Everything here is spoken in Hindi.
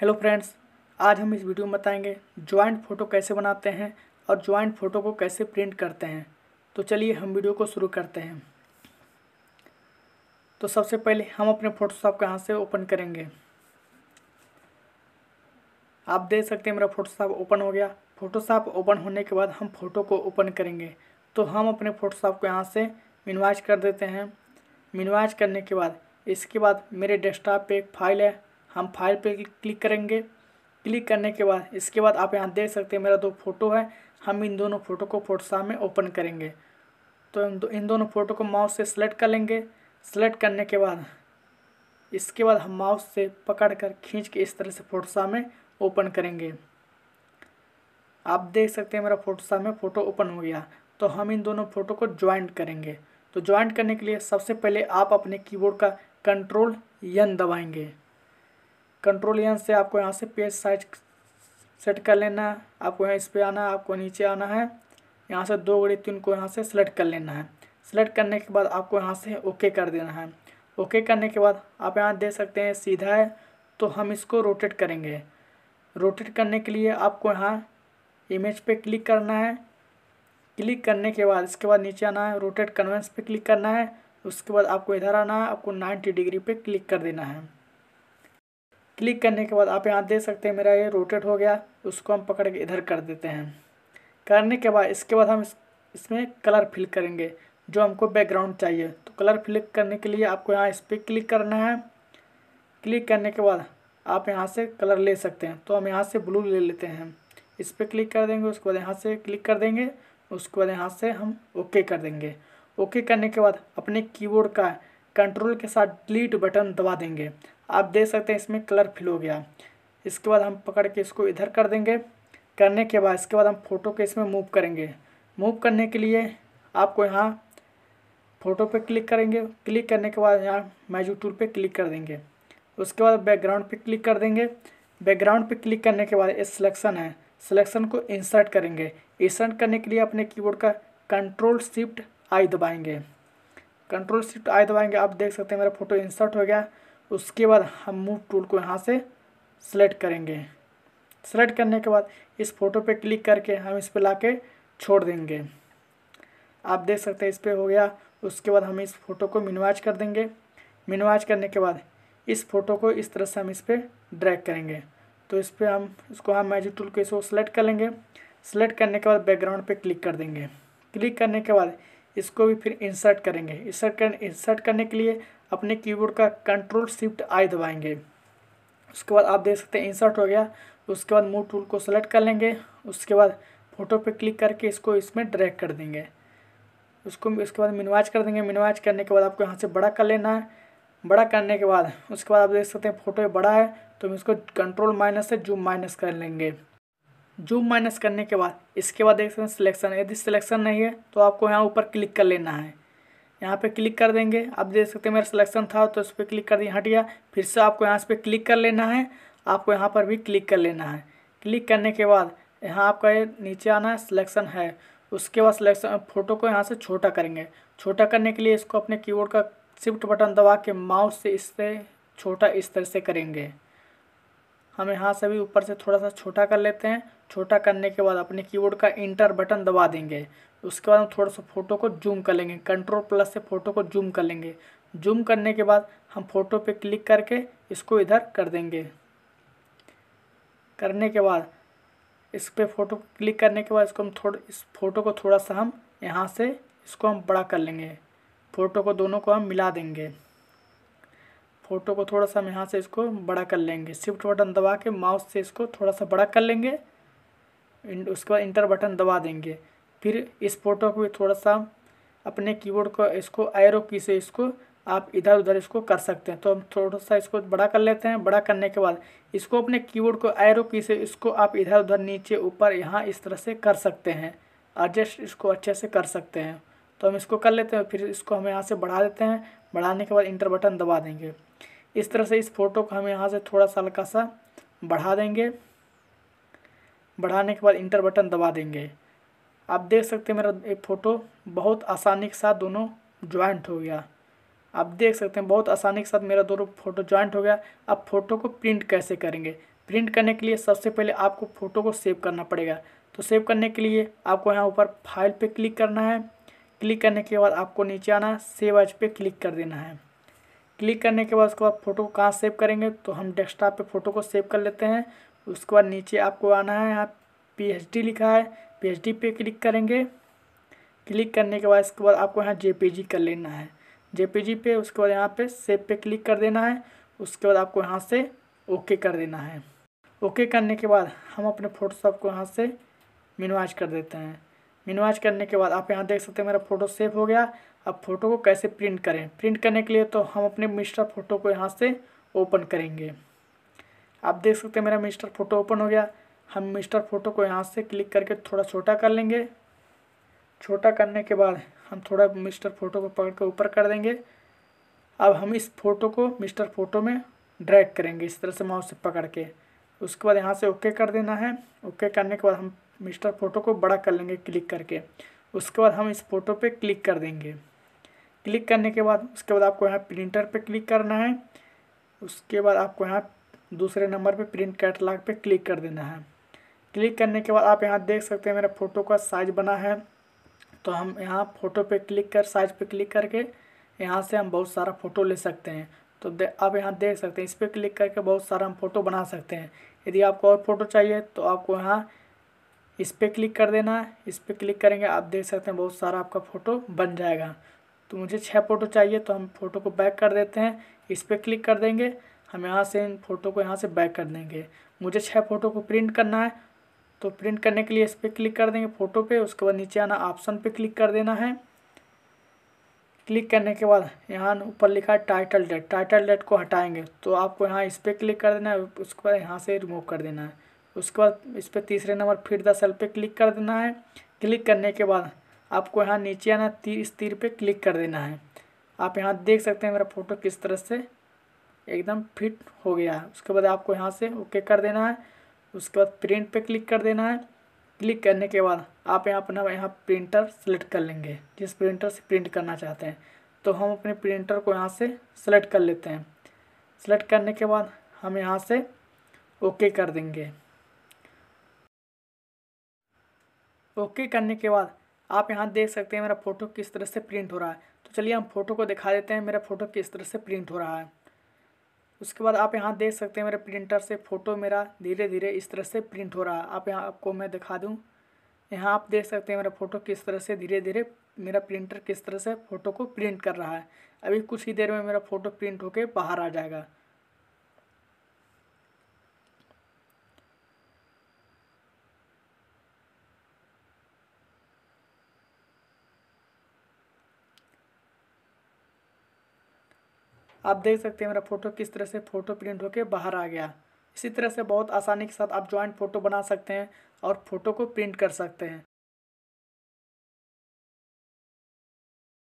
हेलो फ्रेंड्स आज हम इस वीडियो में बताएंगे ज्वाइंट फ़ोटो कैसे बनाते हैं और ज्वाइंट फ़ोटो को कैसे प्रिंट करते हैं तो चलिए हम वीडियो को शुरू करते हैं तो सबसे पहले हम अपने फ़ोटोशॉप को यहाँ से ओपन करेंगे आप देख सकते हैं मेरा फ़ोटोशॉप ओपन हो गया फ़ोटोशॉप ओपन होने के बाद हम फ़ोटो को ओपन करेंगे तो हम अपने फ़ोटोशॉप को यहाँ से मिनवाइज कर देते हैं मिनवाइज करने के बाद इसके बाद मेरे डेस्कटॉप पे एक फाइल है हम फाइल पे क्लिक करेंगे क्लिक करने के बाद इसके बाद आप यहाँ देख सकते हैं मेरा दो फोटो है हम इन दोनों फ़ोटो को फोटोशाप में ओपन करेंगे तो दो, इन दोनों फ़ोटो को माउस से सेलेक्ट कर लेंगे सेलेक्ट करने के बाद इसके बाद हम माउस से पकड़ कर खींच के इस तरह से फोटोशाप में ओपन करेंगे आप देख सकते हैं मेरा फोटोशाप में फ़ोटो ओपन हो गया तो हम इन दोनों फ़ोटो को ज्वाइंट करेंगे तो ज्वाइंट करने के लिए सबसे पहले आप अपने कीबोर्ड का कंट्रोल यन दबाएंगे कंट्रोल एन से आपको यहाँ से पेज साइज सेट कर लेना है आपको यहाँ इस पर आना है आपको नीचे आना है यहाँ से दो गड़ी तीन को यहाँ से सेलेक्ट कर लेना है सेलेक्ट करने के बाद आपको यहाँ से ओके कर देना है ओके करने के बाद आप यहाँ दे सकते हैं सीधा है तो हम इसको रोटेट करेंगे रोटेट करने के लिए आपको यहाँ इमेज पे क्लिक करना है क्लिक करने के बाद इसके बाद नीचे आना है रोटेट कन्वेंस पे क्लिक करना है उसके बाद आपको इधर आना है आपको 90 डिग्री पे क्लिक कर देना है क्लिक करने के बाद आप यहाँ देख सकते हैं मेरा ये रोटेट हो गया उसको हम पकड़ के इधर कर देते हैं करने के बाद इसके बाद हम इस, इसमें कलर फिल करेंगे जो हमको बैकग्राउंड चाहिए तो कलर फिल करने के लिए आपको यहाँ इस पर क्लिक करना है क्लिक करने के बाद आप यहाँ से कलर ले सकते हैं तो हम यहाँ से ब्लू ले लेते हैं इस पर क्लिक कर देंगे उसके बाद यहाँ से क्लिक कर देंगे उसके बाद यहाँ से हम ओके कर देंगे ओके करने के बाद अपने कीबोर्ड का कंट्रोल के साथ डिलीट बटन दबा देंगे आप देख सकते हैं इसमें कलर फिल हो गया इसके बाद हम पकड़ के इसको इधर कर देंगे करने के बाद इसके बाद हम फ़ोटो के इसमें मूव करेंगे मूव करने के लिए आपको यहाँ फ़ोटो पे क्लिक करेंगे क्लिक करने के बाद यहाँ मैजू टूल पे क्लिक कर देंगे उसके बाद बैकग्राउंड पे क्लिक कर देंगे बैकग्राउंड पे क्लिक करने के बाद इस सिलेक्शन है सिलेक्शन को इंसर्ट करेंगे इंसर्ट करने के लिए अपने कीबोर्ड का कंट्रोल शिफ्ट आई दबाएंगे कंट्रोल शिफ्ट आई दबाएंगे आप देख सकते हैं मेरा फोटो इंसर्ट हो गया उसके बाद हम मूव टूल को यहाँ से सेलेक्ट करेंगे सेलेक्ट करने के बाद इस फोटो पे क्लिक करके हम इस पर ला के छोड़ देंगे आप देख सकते हैं इस पर हो गया उसके बाद हम इस फोटो को मिनवाज कर देंगे मिनवाज करने के बाद इस फोटो को इस तरह से हम इस पर ड्रैग करेंगे तो इस पर हम इसको हम मैजिक टूल को इसको सेलेक्ट कर लेंगे सेलेक्ट करने के बाद बैकग्राउंड पे क्लिक कर देंगे क्लिक करने के बाद इसको भी फिर इंसर्ट करेंगे इंसर्ट कर इंसर्ट करने के लिए अपने कीबोर्ड का कंट्रोल शिफ्ट आई दबाएंगे उसके बाद आप देख सकते हैं इंसर्ट हो गया उसके बाद मूव टूल को सेलेक्ट कर लेंगे उसके बाद फ़ोटो पे क्लिक करके इसको इसमें ड्रैग कर देंगे उसको उसके बाद मिनवाज कर देंगे मिनवाज करने के बाद आपको यहाँ से बड़ा कर लेना है बड़ा करने के बाद उसके बाद आप देख सकते हैं फ़ोटो बड़ा है तो हम इसको कंट्रोल माइनस से जूम माइनस कर लेंगे जूम माइनस करने के बाद इसके बाद देख सकते हैं सिलेक्शन यदि सिलेक्शन नहीं है तो आपको यहाँ ऊपर क्लिक कर लेना है यहाँ पे क्लिक कर देंगे आप देख सकते हैं मेरा सिलेक्शन था तो उस पर क्लिक कर दिया हट गया फिर से आपको यहाँ पे क्लिक कर लेना है आपको यहाँ पर भी क्लिक कर लेना है क्लिक करने के बाद यहाँ आपका ये नीचे आना सिलेक्शन है उसके बाद सिलेक्शन फ़ोटो को यहाँ से छोटा करेंगे छोटा करने के लिए इसको अपने कीबोर्ड का शिफ्ट बटन दबा के माउस से इससे छोटा इस तरह से करेंगे हम यहाँ से भी ऊपर से थोड़ा सा छोटा कर लेते हैं छोटा करने के बाद अपने कीबोर्ड का इंटर बटन दबा देंगे उसके बाद हम थोड़ा सा फ़ोटो को जूम कर लेंगे कंट्रोल प्लस से फ़ोटो को जूम कर लेंगे जूम करने के बाद हम फ़ोटो पे क्लिक करके इसको इधर कर देंगे करने के बाद इस पर फ़ोटो क्लिक करने के बाद इसको हम थोड़ा इस फ़ोटो को थोड़ा सा हम यहाँ से इसको हम बड़ा कर लेंगे फ़ोटो को दोनों को हम मिला देंगे फ़ोटो को थोड़ा सा हम यहाँ से इसको बड़ा कर लेंगे शिफ्ट बटन दबा के माउस से इसको थोड़ा सा बड़ा कर लेंगे उसके बाद इंटर बटन दबा देंगे फिर इस फ़ोटो को थोड़ा सा अपने कीबोर्ड को इसको एरो की से इसको आप इधर उधर इसको कर सकते हैं तो हम थोड़ा सा इसको बड़ा कर लेते हैं बड़ा करने के बाद इसको अपने कीबोर्ड को एरो की से इसको आप इधर उधर नीचे ऊपर यहाँ इस तरह से कर सकते हैं एडजस्ट इसको अच्छे से कर सकते हैं तो हम इसको कर लेते हैं फिर इसको हम यहाँ से बढ़ा देते हैं बढ़ाने के बाद इंटर बटन दबा देंगे इस तरह से इस फ़ोटो को हम यहाँ से थोड़ा सा हल्का सा बढ़ा देंगे बढ़ाने के बाद इंटर बटन दबा देंगे आप देख सकते हैं मेरा ये फ़ोटो बहुत आसानी के साथ दोनों ज्वाइंट हो गया आप देख सकते हैं बहुत आसानी के साथ मेरा दोनों फ़ोटो ज्वाइंट हो गया अब फ़ोटो को प्रिंट कैसे करेंगे प्रिंट करने के लिए सबसे पहले आपको फ़ोटो को सेव करना पड़ेगा तो सेव करने के लिए आपको यहाँ ऊपर फाइल पर क्लिक करना है क्लिक करने के बाद आपको नीचे आना सेव एज पे क्लिक कर देना है क्लिक करने के बाद उसके बाद फ़ोटो को कहाँ सेव करेंगे तो हम डेस्कटॉप पे फ़ोटो को सेव कर लेते हैं उसके बाद नीचे आपको आना है यहाँ पी लिखा है पी पे क्लिक करेंगे क्लिक करने के बाद इसके बाद आपको यहाँ जे कर लेना है जे पे उसके बाद यहाँ पर सेव पे क्लिक कर देना है उसके बाद आपको यहाँ से ओके कर देना है ओके करने के बाद हम अपने फ़ोटोशॉप को यहाँ से मिनवाज कर देते हैं मिनिमाइज करने के बाद आप यहाँ देख सकते हैं मेरा फ़ोटो सेव हो गया अब फ़ोटो को कैसे प्रिंट करें प्रिंट करने के लिए तो हम अपने मिस्टर फ़ोटो को यहाँ से ओपन करेंगे आप देख सकते हैं मेरा मिस्टर फ़ोटो ओपन हो गया हम मिस्टर फ़ोटो को यहाँ से क्लिक करके थोड़ा छोटा कर लेंगे छोटा करने के बाद हम थोड़ा मिस्टर फ़ोटो को पकड़ के ऊपर कर देंगे अब हम इस फ़ोटो को मिस्टर फ़ोटो में ड्रैग करेंगे इस तरह से माउस से पकड़ के उसके बाद यहाँ से ओके कर देना है ओके करने के बाद हम मिस्टर फ़ोटो को बड़ा कर लेंगे क्लिक करके उसके बाद हम इस फ़ोटो पे क्लिक कर देंगे क्लिक करने के बाद उसके बाद आपको यहाँ प्रिंटर पे क्लिक करना है उसके बाद आपको यहाँ दूसरे नंबर पे प्रिंट कैटलाग पे क्लिक कर देना है क्लिक करने के बाद आप यहाँ देख सकते हैं मेरा फ़ोटो का साइज बना है तो हम यहाँ फ़ोटो पे क्लिक कर साइज पे क्लिक करके यहाँ से हम बहुत सारा फ़ोटो ले सकते हैं तो आप यहाँ देख सकते हैं इस पर क्लिक करके बहुत सारा हम फ़ोटो बना सकते हैं यदि आपको और फ़ोटो चाहिए तो आपको यहाँ इस पर क्लिक कर देना है इस पर क्लिक करेंगे आप देख सकते हैं बहुत सारा आपका फ़ोटो बन जाएगा तो मुझे छः फ़ोटो चाहिए तो हम फ़ोटो को बैक कर देते हैं इस पर क्लिक कर देंगे हम यहाँ से इन फ़ोटो को यहाँ से बैक कर देंगे मुझे छः फ़ोटो को प्रिंट करना है तो प्रिंट करने के लिए इस पर क्लिक कर देंगे फ़ोटो पे उसके बाद नीचे आना ऑप्शन पे क्लिक कर देना है क्लिक करने के बाद यहाँ ऊपर लिखा है टाइटल डेट टाइटल डेट को हटाएंगे तो आपको यहाँ इस पर क्लिक कर देना है उसके बाद यहाँ से रिमूव कर देना है उसके बाद इस पर तीसरे नंबर फिट द सेल पे क्लिक कर देना है क्लिक करने के बाद आपको यहाँ नीचे आना तीर इस तीर पे क्लिक कर देना है आप यहाँ देख सकते हैं मेरा फ़ोटो किस तरह से एकदम फिट हो गया है उसके बाद आपको यहाँ से ओके कर देना है उसके बाद प्रिंट पे क्लिक कर देना है क्लिक करने के बाद आप यहाँ अपना यहाँ प्रिंटर सेलेक्ट कर लेंगे जिस प्रिंटर से प्रिंट करना चाहते हैं तो हम अपने प्रिंटर को यहाँ से सेलेक्ट कर लेते हैं सेलेक्ट करने के बाद हम यहाँ से ओके कर देंगे ओके करने के बाद आप यहाँ देख सकते हैं मेरा फ़ोटो किस तरह से प्रिंट हो रहा है तो चलिए हम फ़ोटो को दिखा देते हैं मेरा फ़ोटो किस तरह से प्रिंट हो रहा है उसके बाद आप यहाँ देख सकते हैं मेरे प्रिंटर से फ़ोटो मेरा धीरे धीरे इस तरह से प्रिंट हो रहा है आप यहाँ आपको मैं दिखा दूँ यहाँ आप देख सकते हैं मेरा फ़ोटो किस तरह से धीरे धीरे मेरा प्रिंटर किस तरह से फ़ोटो को प्रिंट कर रहा है अभी कुछ ही देर में मेरा फ़ोटो प्रिंट होकर बाहर आ जाएगा आप देख सकते हैं मेरा फ़ोटो किस तरह से फ़ोटो प्रिंट होकर बाहर आ गया इसी तरह से बहुत आसानी के साथ आप जॉइंट फ़ोटो बना सकते हैं और फ़ोटो को प्रिंट कर सकते हैं